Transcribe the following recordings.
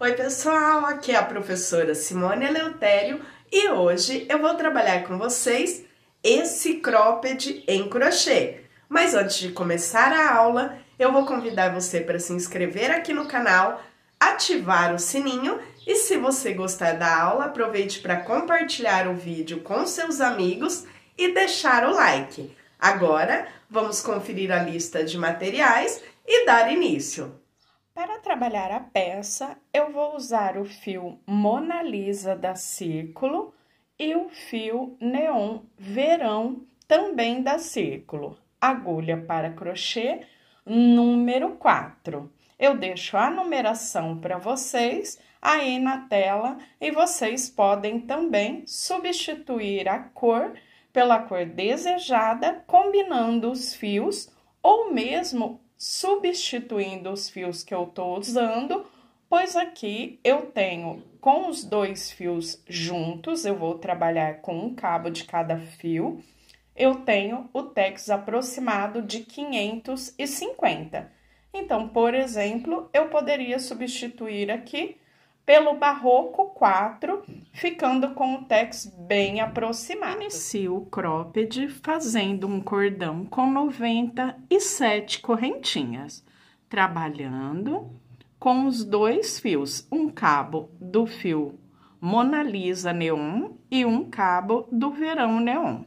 Oi, pessoal, aqui é a professora Simone Eleutério e hoje eu vou trabalhar com vocês esse cropped em crochê. Mas antes de começar a aula, eu vou convidar você para se inscrever aqui no canal, ativar o sininho e se você gostar da aula, aproveite para compartilhar o vídeo com seus amigos e deixar o like. Agora, vamos conferir a lista de materiais e dar início. Para trabalhar a peça, eu vou usar o fio Mona Lisa da Círculo e o fio Neon Verão, também da Círculo. Agulha para crochê número 4. Eu deixo a numeração para vocês aí na tela e vocês podem também substituir a cor pela cor desejada, combinando os fios ou mesmo substituindo os fios que eu estou usando, pois aqui eu tenho com os dois fios juntos, eu vou trabalhar com um cabo de cada fio, eu tenho o tex aproximado de 550. Então, por exemplo, eu poderia substituir aqui pelo barroco 4, ficando com o tex bem aproximado. Inicia o cropped fazendo um cordão com 97 correntinhas, trabalhando com os dois fios, um cabo do fio Mona Lisa neon e um cabo do verão neon.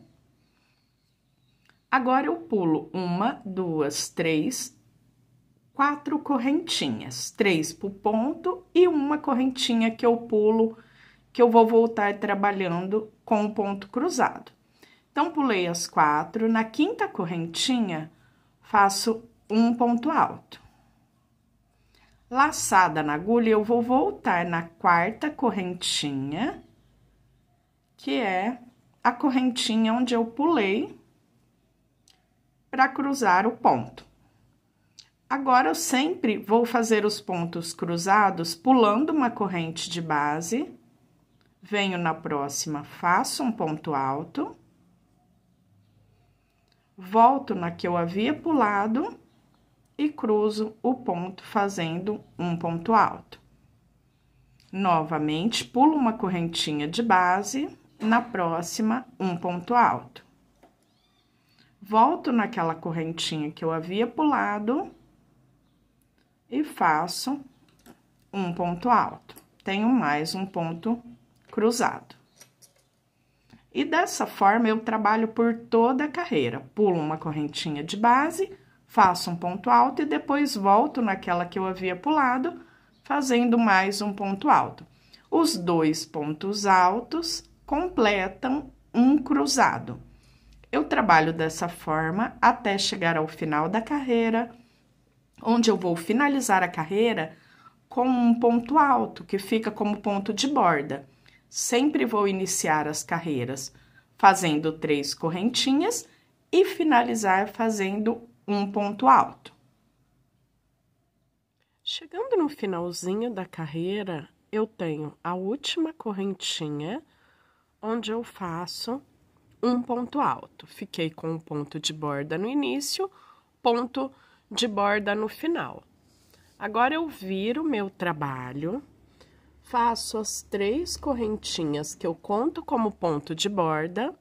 Agora eu pulo uma, duas, três quatro correntinhas, três para o ponto e uma correntinha que eu pulo, que eu vou voltar trabalhando com o ponto cruzado. Então, pulei as quatro, na quinta correntinha, faço um ponto alto. Laçada na agulha, eu vou voltar na quarta correntinha, que é a correntinha onde eu pulei para cruzar o ponto. Agora eu sempre vou fazer os pontos cruzados pulando uma corrente de base, venho na próxima, faço um ponto alto, volto na que eu havia pulado e cruzo o ponto fazendo um ponto alto. Novamente, pulo uma correntinha de base, na próxima, um ponto alto. Volto naquela correntinha que eu havia pulado e faço um ponto alto. Tenho mais um ponto cruzado. E dessa forma, eu trabalho por toda a carreira. Pulo uma correntinha de base, faço um ponto alto e depois volto naquela que eu havia pulado, fazendo mais um ponto alto. Os dois pontos altos completam um cruzado. Eu trabalho dessa forma até chegar ao final da carreira onde eu vou finalizar a carreira com um ponto alto, que fica como ponto de borda. Sempre vou iniciar as carreiras fazendo três correntinhas e finalizar fazendo um ponto alto. Chegando no finalzinho da carreira, eu tenho a última correntinha, onde eu faço um ponto alto. Fiquei com um ponto de borda no início, ponto de borda no final. Agora, eu viro meu trabalho, faço as três correntinhas que eu conto como ponto de borda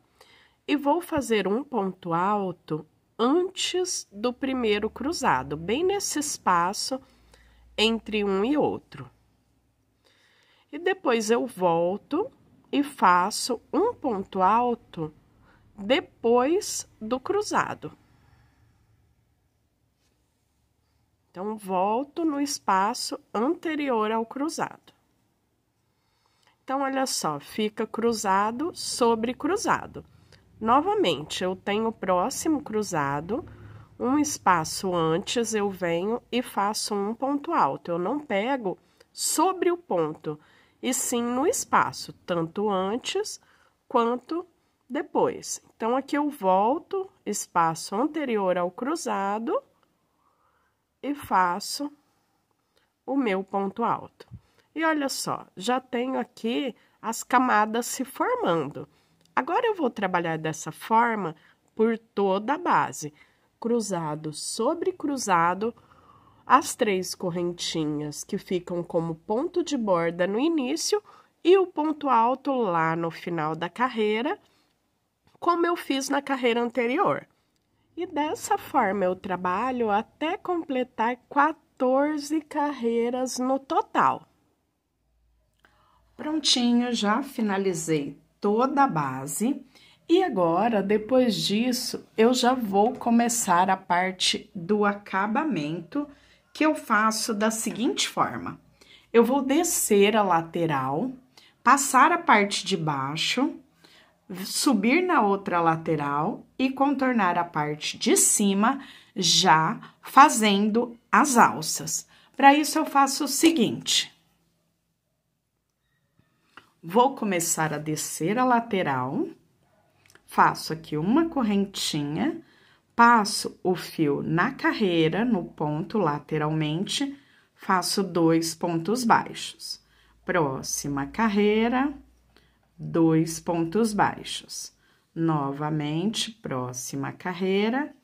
e vou fazer um ponto alto antes do primeiro cruzado, bem nesse espaço entre um e outro. E depois eu volto e faço um ponto alto depois do cruzado. Então, volto no espaço anterior ao cruzado. Então, olha só, fica cruzado sobre cruzado. Novamente, eu tenho o próximo cruzado, um espaço antes eu venho e faço um ponto alto. Eu não pego sobre o ponto, e sim no espaço, tanto antes quanto depois. Então, aqui eu volto, espaço anterior ao cruzado e faço o meu ponto alto. E olha só, já tenho aqui as camadas se formando. Agora eu vou trabalhar dessa forma por toda a base. Cruzado sobre cruzado, as três correntinhas que ficam como ponto de borda no início e o ponto alto lá no final da carreira, como eu fiz na carreira anterior. E dessa forma eu trabalho até completar 14 carreiras no total. Prontinho, já finalizei toda a base. E agora, depois disso, eu já vou começar a parte do acabamento, que eu faço da seguinte forma. Eu vou descer a lateral, passar a parte de baixo subir na outra lateral e contornar a parte de cima, já fazendo as alças. Para isso, eu faço o seguinte. Vou começar a descer a lateral, faço aqui uma correntinha, passo o fio na carreira, no ponto lateralmente, faço dois pontos baixos. Próxima carreira dois pontos baixos. Novamente, próxima carreira,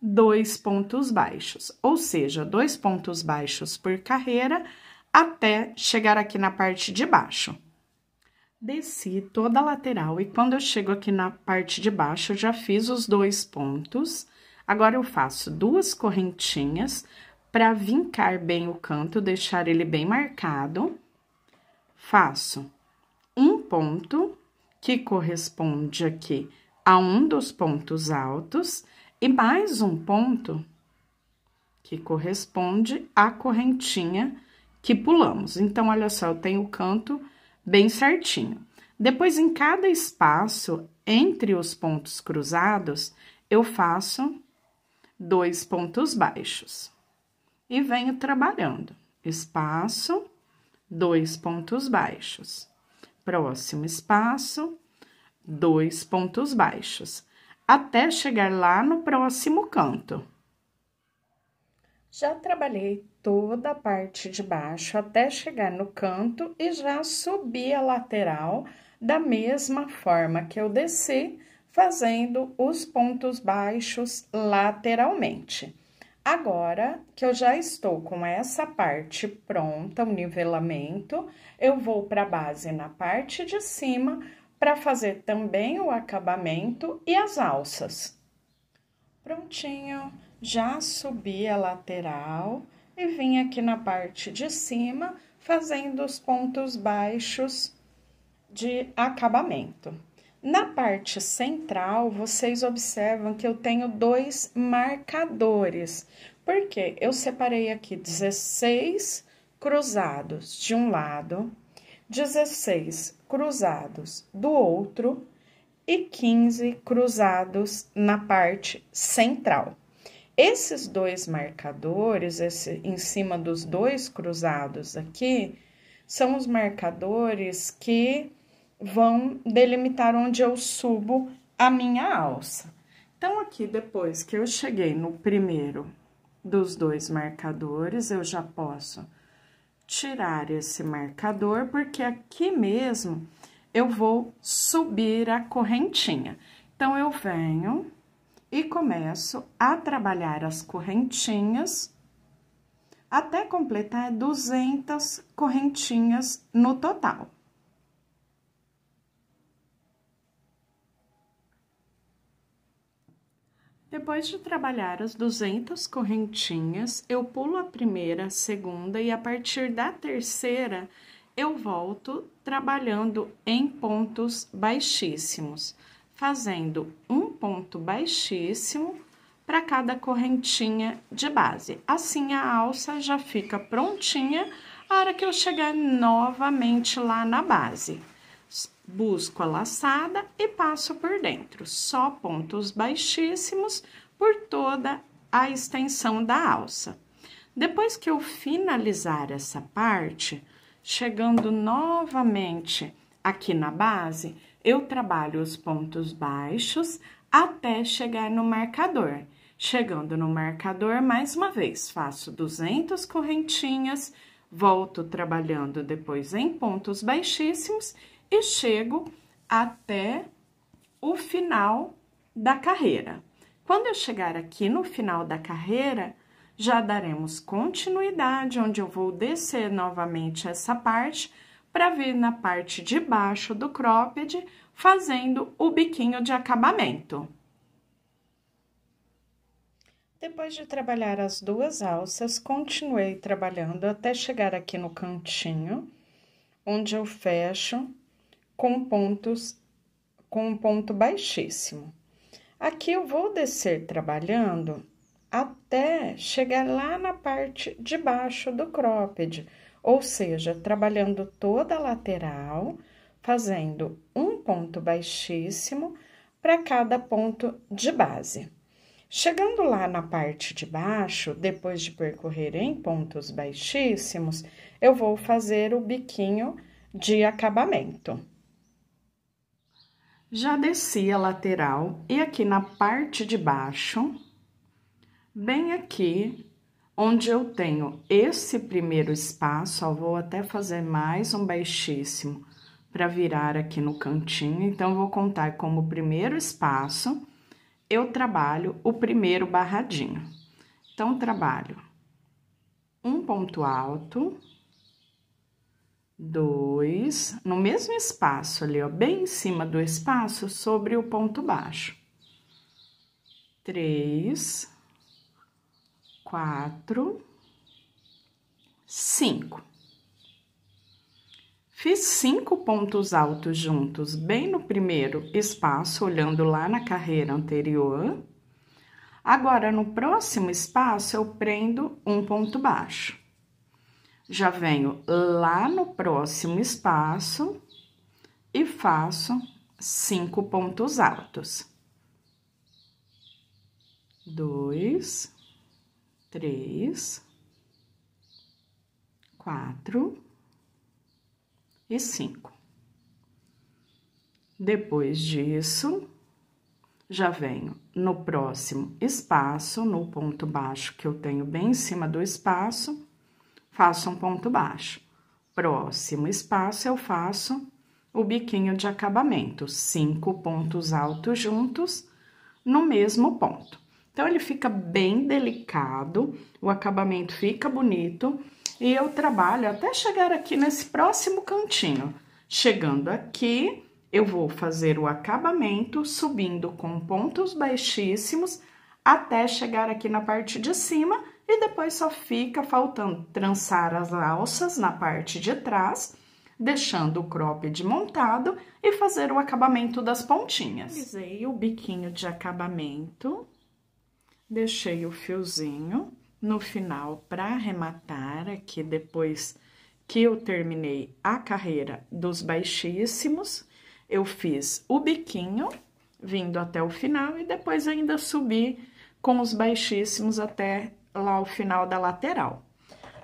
dois pontos baixos, ou seja, dois pontos baixos por carreira até chegar aqui na parte de baixo. Desci toda a lateral e quando eu chego aqui na parte de baixo, eu já fiz os dois pontos. Agora, eu faço duas correntinhas para vincar bem o canto, deixar ele bem marcado. Faço ponto, que corresponde aqui a um dos pontos altos, e mais um ponto, que corresponde à correntinha que pulamos. Então, olha só, eu tenho o canto bem certinho. Depois, em cada espaço entre os pontos cruzados, eu faço dois pontos baixos. E venho trabalhando. Espaço, dois pontos baixos próximo espaço, dois pontos baixos, até chegar lá no próximo canto. Já trabalhei toda a parte de baixo até chegar no canto e já subi a lateral da mesma forma que eu desci, fazendo os pontos baixos lateralmente. Agora que eu já estou com essa parte pronta, o nivelamento, eu vou para a base na parte de cima para fazer também o acabamento e as alças. Prontinho, já subi a lateral e vim aqui na parte de cima fazendo os pontos baixos de acabamento. Na parte central, vocês observam que eu tenho dois marcadores, porque eu separei aqui 16 cruzados de um lado, 16 cruzados do outro e 15 cruzados na parte central. Esses dois marcadores, esse, em cima dos dois cruzados aqui, são os marcadores que vão delimitar onde eu subo a minha alça. Então, aqui depois que eu cheguei no primeiro dos dois marcadores, eu já posso tirar esse marcador, porque aqui mesmo eu vou subir a correntinha. Então, eu venho e começo a trabalhar as correntinhas até completar 200 correntinhas no total. Depois de trabalhar as 200 correntinhas, eu pulo a primeira, a segunda e a partir da terceira eu volto trabalhando em pontos baixíssimos, fazendo um ponto baixíssimo para cada correntinha de base. Assim a alça já fica prontinha a hora que eu chegar novamente lá na base busco a laçada e passo por dentro, só pontos baixíssimos por toda a extensão da alça. Depois que eu finalizar essa parte, chegando novamente aqui na base, eu trabalho os pontos baixos até chegar no marcador. Chegando no marcador, mais uma vez, faço 200 correntinhas, volto trabalhando depois em pontos baixíssimos e chego até o final da carreira. Quando eu chegar aqui no final da carreira, já daremos continuidade, onde eu vou descer novamente essa parte para vir na parte de baixo do cropped, fazendo o biquinho de acabamento. Depois de trabalhar as duas alças, continuei trabalhando até chegar aqui no cantinho, onde eu fecho com pontos com um ponto baixíssimo. Aqui eu vou descer trabalhando até chegar lá na parte de baixo do cropped, ou seja, trabalhando toda a lateral, fazendo um ponto baixíssimo para cada ponto de base. Chegando lá na parte de baixo, depois de percorrer em pontos baixíssimos, eu vou fazer o biquinho de acabamento. Já desci a lateral e aqui na parte de baixo, bem aqui, onde eu tenho esse primeiro espaço, vou até fazer mais um baixíssimo para virar aqui no cantinho. Então, vou contar como primeiro espaço, eu trabalho o primeiro barradinho. Então, trabalho um ponto alto, dois, no mesmo espaço ali, ó, bem em cima do espaço, sobre o ponto baixo. Três, quatro, cinco. Fiz cinco pontos altos juntos, bem no primeiro espaço, olhando lá na carreira anterior. Agora, no próximo espaço, eu prendo um ponto baixo já venho lá no próximo espaço e faço cinco pontos altos. Dois, três, quatro e cinco. Depois disso, já venho no próximo espaço, no ponto baixo que eu tenho bem em cima do espaço, faço um ponto baixo. Próximo espaço, eu faço o biquinho de acabamento, cinco pontos altos juntos no mesmo ponto. Então, ele fica bem delicado, o acabamento fica bonito e eu trabalho até chegar aqui nesse próximo cantinho. Chegando aqui, eu vou fazer o acabamento subindo com pontos baixíssimos até chegar aqui na parte de cima e depois só fica faltando trançar as alças na parte de trás, deixando o cropped montado e fazer o acabamento das pontinhas. Usei o biquinho de acabamento, deixei o fiozinho no final para arrematar aqui depois que eu terminei a carreira dos baixíssimos, eu fiz o biquinho vindo até o final e depois ainda subi com os baixíssimos até lá o final da lateral.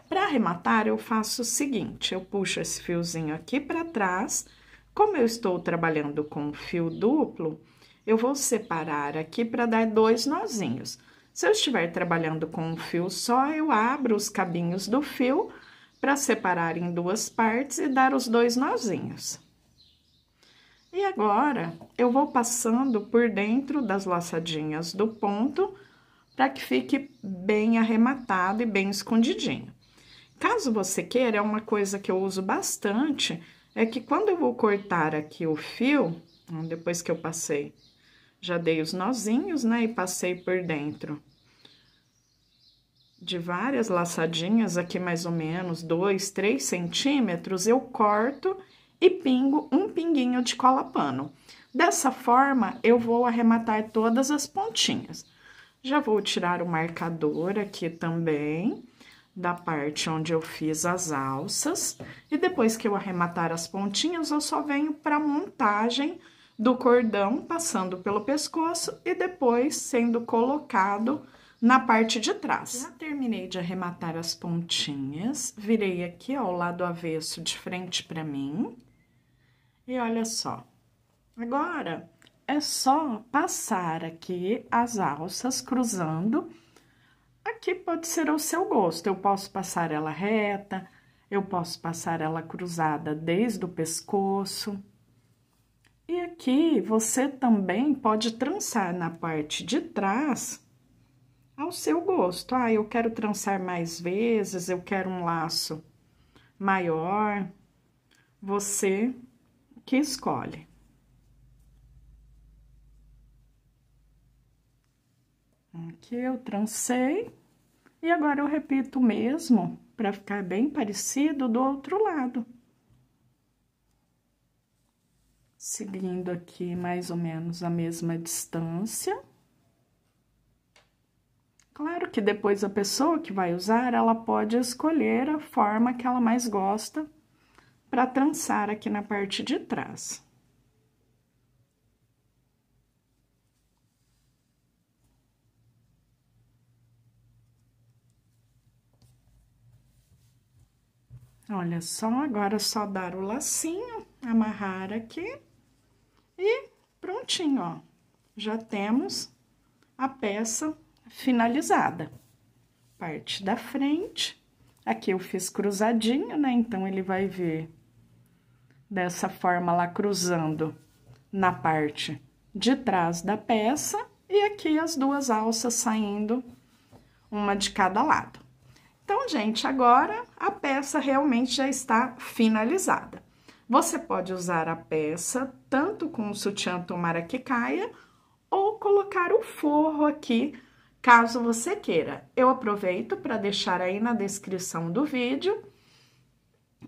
Para arrematar, eu faço o seguinte, eu puxo esse fiozinho aqui para trás. Como eu estou trabalhando com fio duplo, eu vou separar aqui para dar dois nozinhos. Se eu estiver trabalhando com um fio só, eu abro os cabinhos do fio para separar em duas partes e dar os dois nozinhos. E agora, eu vou passando por dentro das laçadinhas do ponto para que fique bem arrematado e bem escondidinho. Caso você queira, é uma coisa que eu uso bastante, é que quando eu vou cortar aqui o fio, né, depois que eu passei, já dei os nozinhos, né, e passei por dentro de várias laçadinhas, aqui mais ou menos dois, três centímetros, eu corto e pingo um pinguinho de cola pano. Dessa forma, eu vou arrematar todas as pontinhas. Já vou tirar o marcador aqui também, da parte onde eu fiz as alças. E depois que eu arrematar as pontinhas, eu só venho para montagem do cordão, passando pelo pescoço e depois sendo colocado na parte de trás. Já terminei de arrematar as pontinhas, virei aqui ó, o lado avesso de frente para mim. E olha só. Agora, é só passar aqui as alças cruzando. Aqui pode ser ao seu gosto, eu posso passar ela reta, eu posso passar ela cruzada desde o pescoço. E aqui você também pode trançar na parte de trás ao seu gosto. Ah, eu quero trançar mais vezes, eu quero um laço maior. Você que escolhe. Aqui eu trancei. E agora eu repito o mesmo, para ficar bem parecido do outro lado. Seguindo aqui mais ou menos a mesma distância. Claro que depois a pessoa que vai usar, ela pode escolher a forma que ela mais gosta para trançar aqui na parte de trás. Olha só, agora é só dar o lacinho, amarrar aqui e prontinho, ó. Já temos a peça finalizada. Parte da frente, aqui eu fiz cruzadinho, né? Então, ele vai vir dessa forma lá cruzando na parte de trás da peça e aqui as duas alças saindo uma de cada lado. Então, gente, agora a peça realmente já está finalizada. Você pode usar a peça tanto com o sutiã tomara que caia ou colocar o forro aqui, caso você queira. Eu aproveito para deixar aí na descrição do vídeo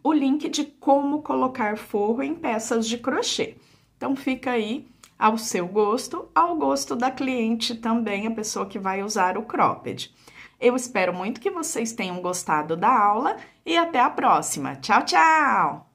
o link de como colocar forro em peças de crochê. Então, fica aí ao seu gosto, ao gosto da cliente também, a pessoa que vai usar o cropped. Eu espero muito que vocês tenham gostado da aula e até a próxima. Tchau, tchau!